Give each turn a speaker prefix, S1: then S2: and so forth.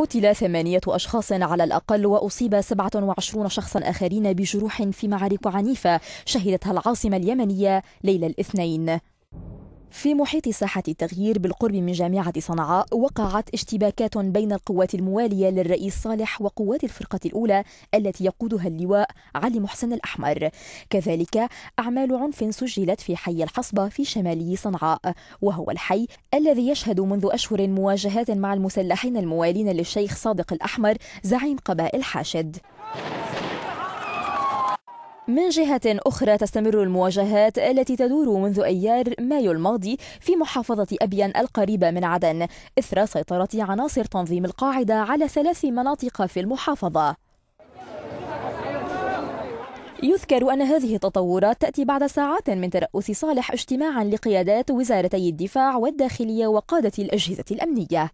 S1: قتل ثمانية أشخاص على الأقل وأصيب 27 شخصا آخرين بجروح في معارك عنيفة شهدتها العاصمة اليمنية ليلة الاثنين في محيط ساحة التغيير بالقرب من جامعة صنعاء وقعت اشتباكات بين القوات الموالية للرئيس صالح وقوات الفرقة الأولى التي يقودها اللواء علي محسن الأحمر كذلك أعمال عنف سجلت في حي الحصبة في شمالي صنعاء وهو الحي الذي يشهد منذ أشهر مواجهات مع المسلحين الموالين للشيخ صادق الأحمر زعيم قبائل حاشد من جهة أخرى تستمر المواجهات التي تدور منذ أيار مايو الماضي في محافظة أبين القريبة من عدن إثر سيطرة عناصر تنظيم القاعدة على ثلاث مناطق في المحافظة يذكر أن هذه التطورات تأتي بعد ساعات من ترأس صالح اجتماعا لقيادات وزارتي الدفاع والداخلية وقادة الأجهزة الأمنية